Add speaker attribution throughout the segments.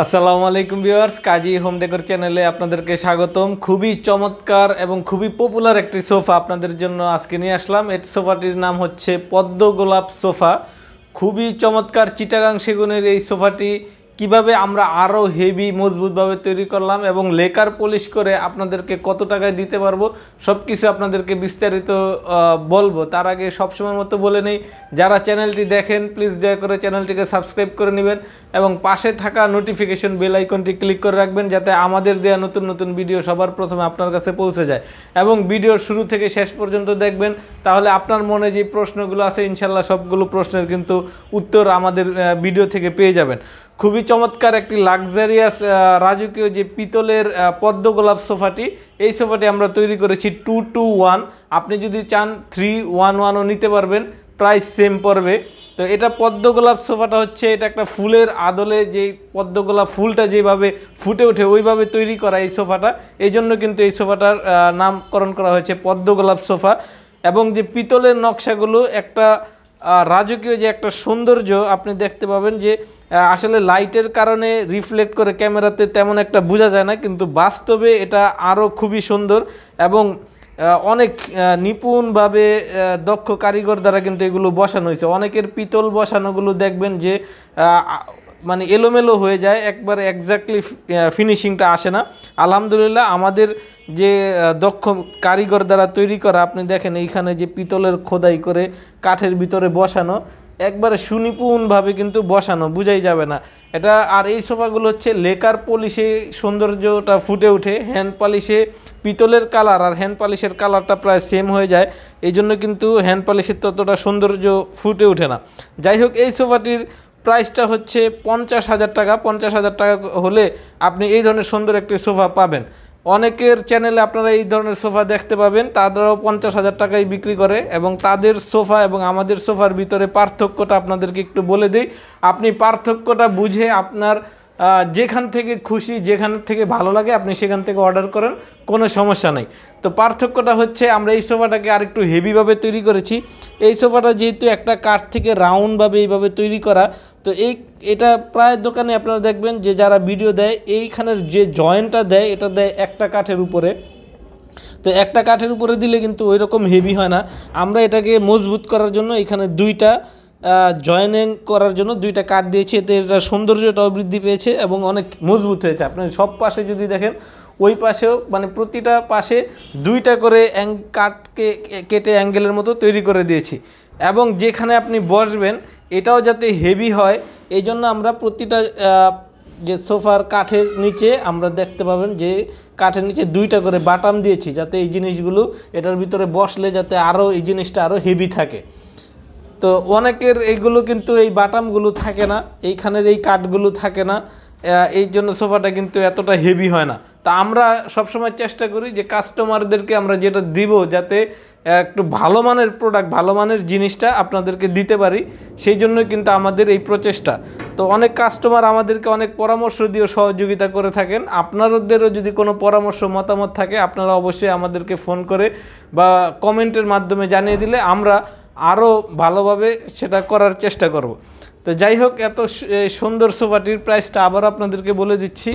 Speaker 1: আসসালামু আলাইকুম ভিউয়ার্স কাজী home decor চ্যানেলে আপনাদেরকে স্বাগতম খুবই চমৎকার এবং খুবই পপুলার একটি সোফা আপনাদের জন্য আজকে নিয়ে আসলাম এই সোফাটির নাম হচ্ছে পদ্ম গোলাপ সোফা খুবই চমৎকার চিটাগাং সেগুনের এই সোফাটি কিভাবে আমরা আরও হেভি মজবুতভাবে তৈরি করলাম এবং লেকার পলিশ করে আপনাদেরকে কত টাকায় দিতে পারবো সব কিছু আপনাদেরকে বিস্তারিত বলবো তার আগে সবসময় মতো বলে নেই যারা চ্যানেলটি দেখেন প্লিজ দয়া করে চ্যানেলটিকে সাবস্ক্রাইব করে নেবেন এবং পাশে থাকা নোটিফিকেশন বেল আইকনটি ক্লিক করে রাখবেন যাতে আমাদের দেওয়া নতুন নতুন ভিডিও সবার প্রথমে আপনার কাছে পৌঁছে যায় এবং ভিডিওর শুরু থেকে শেষ পর্যন্ত দেখবেন তাহলে আপনার মনে যে প্রশ্নগুলো আছে ইনশাল্লাহ সবগুলো প্রশ্নের কিন্তু উত্তর আমাদের ভিডিও থেকে পেয়ে যাবেন খুবই চমৎকার একটি লাক্সারিয়াস রাজকীয় যে পিতলের পদ্ম গোলাপ সোফাটি এই সোফাটি আমরা তৈরি করেছি টু টু ওয়ান আপনি যদি চান থ্রি ওয়ান ওয়ানও নিতে পারবেন প্রাইস সেম পড়বে তো এটা পদ্ম গোলাপ সোফাটা হচ্ছে এটা একটা ফুলের আদলে যে পদ্ম গোলাপ ফুলটা যেভাবে ফুটে ওঠে ওইভাবে তৈরি করা এই সোফাটা এই জন্য কিন্তু এই সোফাটার নামকরণ করা হয়েছে পদ্ম গোলাপ সোফা এবং যে পিতলের নকশাগুলো একটা রাজকীয় যে একটা সৌন্দর্য আপনি দেখতে পাবেন যে আসলে লাইটের কারণে রিফ্লেক্ট করে ক্যামেরাতে তেমন একটা বোঝা যায় না কিন্তু বাস্তবে এটা আরও খুবই সুন্দর এবং অনেক নিপুণভাবে দক্ষ কারিগর দ্বারা কিন্তু এগুলো বসানো হয়েছে অনেকের পিতল বসানোগুলো দেখবেন যে মানে এলোমেলো হয়ে যায় একবার একজাক্টলি ফিনিশিংটা আসে না আলহামদুলিল্লাহ আমাদের যে দক্ষ কারিগর দ্বারা তৈরি করা আপনি দেখেন এইখানে যে পিতলের খোদাই করে কাঠের ভিতরে বসানো একবারে সুনিপুণভাবে কিন্তু বসানো বুঝাই যাবে না এটা আর এই সোফাগুলো হচ্ছে লেকার পলিশে সৌন্দর্যটা ফুটে ওঠে হ্যান্ড পালিশে পিতলের কালার আর হ্যান্ড পালিশের কালারটা প্রায় সেম হয়ে যায় এই জন্য কিন্তু হ্যান্ড পালিশের ততটা সৌন্দর্য ফুটে ওঠে না যাই হোক এই সোফাটির প্রাইসটা হচ্ছে পঞ্চাশ হাজার টাকা পঞ্চাশ হাজার টাকা হলে আপনি এই ধরনের সুন্দর একটি সোফা পাবেন অনেকের চ্যানেলে আপনারা এই ধরনের সোফা দেখতে পাবেন তারাও পঞ্চাশ হাজার টাকায় বিক্রি করে এবং তাদের সোফা এবং আমাদের সোফার ভিতরে পার্থক্যটা আপনাদেরকে একটু বলে দিই আপনি পার্থক্যটা বুঝে আপনার যেখান থেকে খুশি যেখান থেকে ভালো লাগে আপনি সেখান থেকে অর্ডার করেন কোনো সমস্যা নেই তো পার্থক্যটা হচ্ছে আমরা এই সোফাটাকে আরেকটু হেভিভাবে তৈরি করেছি এই সোফাটা যেহেতু একটা কাঠ থেকে রাউন্ডভাবে এইভাবে তৈরি করা তো এই এটা প্রায় দোকানে আপনারা দেখবেন যে যারা ভিডিও দেয় এইখানের যে জয়েন্টটা দেয় এটা দেয় একটা কাঠের উপরে তো একটা কাঠের উপরে দিলে কিন্তু ওই রকম হেভি হয় না আমরা এটাকে মজবুত করার জন্য এখানে দুইটা জয়েনিং করার জন্য দুইটা কাঠ দিয়েছি এতে এটা সৌন্দর্যটাও বৃদ্ধি পেয়েছে এবং অনেক মজবুত হয়েছে আপনি সব পাশে যদি দেখেন ওই পাশেও মানে প্রতিটা পাশে দুইটা করে অ্যাং কাঠকে কেটে অ্যাঙ্গেলের মতো তৈরি করে দিয়েছি এবং যেখানে আপনি বসবেন এটাও যাতে হেভি হয় এই জন্য আমরা প্রতিটা যে সোফার কাঠের নিচে আমরা দেখতে পাবেন যে কাঠের নিচে দুইটা করে বাটাম দিয়েছি যাতে এই জিনিসগুলো এটার ভিতরে বসলে যাতে আরও এই জিনিসটা আরও হেভি থাকে তো অনেকের এইগুলো কিন্তু এই বাটামগুলো থাকে না এইখানের এই কাঠগুলো থাকে না এই জন্য সোফাটা কিন্তু এতটা হেভি হয় না তা আমরা সবসময় চেষ্টা করি যে কাস্টমারদেরকে আমরা যেটা দিব যাতে একটু ভালো মানের প্রোডাক্ট ভালো মানের জিনিসটা আপনাদেরকে দিতে পারি সেই জন্য কিন্তু আমাদের এই প্রচেষ্টা তো অনেক কাস্টমার আমাদেরকে অনেক পরামর্শ দিয়েও সহযোগিতা করে থাকেন আপনাদেরও যদি কোনো পরামর্শ মতামত থাকে আপনারা অবশ্যই আমাদেরকে ফোন করে বা কমেন্টের মাধ্যমে জানিয়ে দিলে আমরা আরও ভালোভাবে সেটা করার চেষ্টা করব তো যাই হোক এত সুন্দর সোফাটির প্রাইসটা আবার আপনাদেরকে বলে দিচ্ছি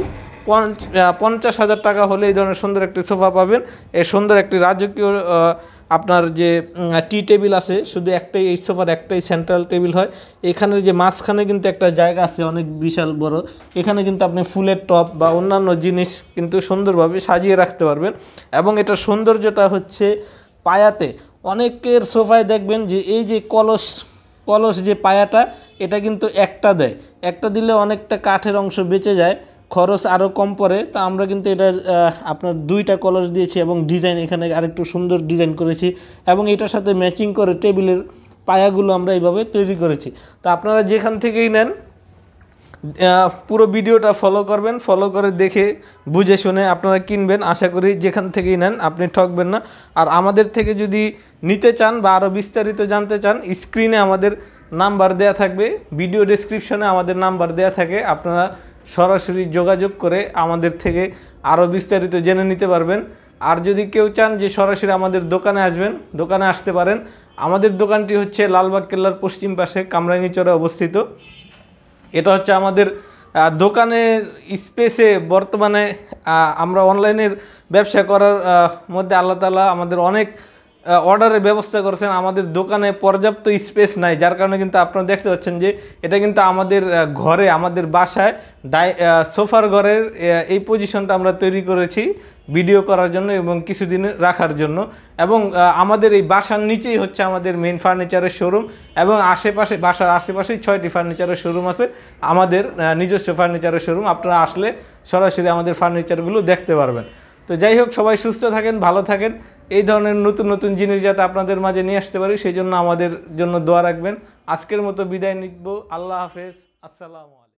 Speaker 1: পঞ্চাশ হাজার টাকা হলে এই ধরনের সুন্দর একটি সোফা পাবেন এই সুন্দর একটি রাজকীয় আপনার যে টি টেবিল আছে শুধু একটাই এই সোফার একটাই সেন্ট্রাল টেবিল হয় এখানের যে মাঝখানে কিন্তু একটা জায়গা আছে অনেক বিশাল বড় এখানে কিন্তু আপনি ফুলের টপ বা অন্যান্য জিনিস কিন্তু সুন্দরভাবে সাজিয়ে রাখতে পারবেন এবং এটা সৌন্দর্যটা হচ্ছে পায়াতে অনেকের সোফায় দেখবেন যে এই যে কলস কলস যে পায়াটা এটা কিন্তু একটা দেয় একটা দিলে অনেকটা কাঠের অংশ বেঁচে যায় খরচ আরও কম পড়ে তা আমরা কিন্তু এটা আপনার দুইটা কলস দিয়েছি এবং ডিজাইন এখানে আরেকটু সুন্দর ডিজাইন করেছি এবং এটার সাথে ম্যাচিং করে টেবিলের পায়াগুলো আমরা এইভাবে তৈরি করেছি তা আপনারা যেখান থেকেই নেন পুরো ভিডিওটা ফলো করবেন ফলো করে দেখে বুঝে শুনে আপনারা কিনবেন আশা করি যেখান থেকেই নেন আপনি ঠকবেন না আর আমাদের থেকে যদি নিতে চান বা আরও বিস্তারিত জানতে চান স্ক্রিনে আমাদের নাম্বার দেয়া থাকবে ভিডিও ডিসক্রিপশনে আমাদের নাম্বার দেয়া থাকে আপনারা সরাসরি যোগাযোগ করে আমাদের থেকে আরও বিস্তারিত জেনে নিতে পারবেন আর যদি কেউ চান যে সরাসরি আমাদের দোকানে আসবেন দোকানে আসতে পারেন আমাদের দোকানটি হচ্ছে লালবাগ কেল্লার পশ্চিম পাশে কামরাঙ্গিচরে অবস্থিত এটা হচ্ছে আমাদের দোকানে স্পেসে বর্তমানে আমরা অনলাইনের ব্যবসা করার মধ্যে আল্লাহ তালা আমাদের অনেক অর্ডারের ব্যবস্থা করেছেন আমাদের দোকানে পর্যাপ্ত স্পেস নাই যার কারণে কিন্তু আপনারা দেখতে পাচ্ছেন যে এটা কিন্তু আমাদের ঘরে আমাদের বাসায় ডাই সোফার ঘরের এই পজিশনটা আমরা তৈরি করেছি ভিডিও করার জন্য এবং কিছুদিন রাখার জন্য এবং আমাদের এই বাসার নিচেই হচ্ছে আমাদের মেন ফার্নিচারের শোরুম এবং আশেপাশে বাসার আশেপাশেই ছয়টি ফার্নিচারের শোরুম আছে আমাদের নিজস্ব ফার্নিচারের শোরুম আপনারা আসলে সরাসরি আমাদের ফার্নিচারগুলো দেখতে পারবেন তো যাই হোক সবাই সুস্থ থাকেন ভালো থাকেন এই ধরনের নতুন নতুন জিনিস যাতে আপনাদের মাঝে নিয়ে আসতে পারি সেই জন্য আমাদের জন্য দোয়া রাখবেন আজকের মতো বিদায় নিতব আল্লাহ হাফেজ আসসালামু